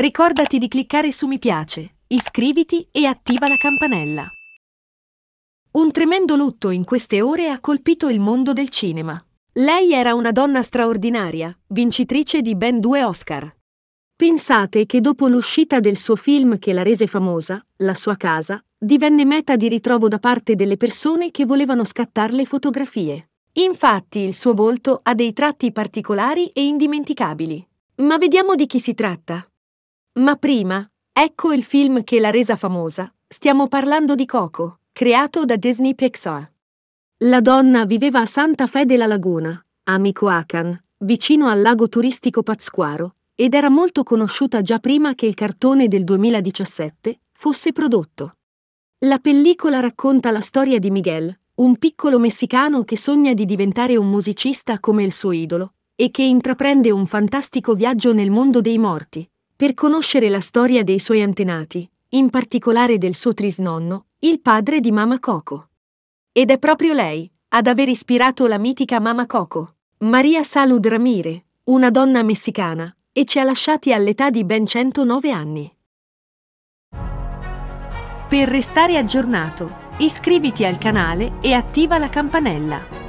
Ricordati di cliccare su mi piace, iscriviti e attiva la campanella. Un tremendo lutto in queste ore ha colpito il mondo del cinema. Lei era una donna straordinaria, vincitrice di ben due Oscar. Pensate che dopo l'uscita del suo film che la rese famosa, La sua casa, divenne meta di ritrovo da parte delle persone che volevano scattarle fotografie. Infatti il suo volto ha dei tratti particolari e indimenticabili. Ma vediamo di chi si tratta. Ma prima, ecco il film che l'ha resa famosa. Stiamo parlando di Coco, creato da Disney Pixar. La donna viveva a Santa Fe della Laguna, a Micoacan, vicino al lago turistico Pazzuaro, ed era molto conosciuta già prima che il cartone del 2017 fosse prodotto. La pellicola racconta la storia di Miguel, un piccolo messicano che sogna di diventare un musicista come il suo idolo e che intraprende un fantastico viaggio nel mondo dei morti, per conoscere la storia dei suoi antenati, in particolare del suo trisnonno, il padre di Mama Coco. Ed è proprio lei ad aver ispirato la mitica Mama Coco, Maria Salud Ramire, una donna messicana, e ci ha lasciati all'età di ben 109 anni. Per restare aggiornato, iscriviti al canale e attiva la campanella.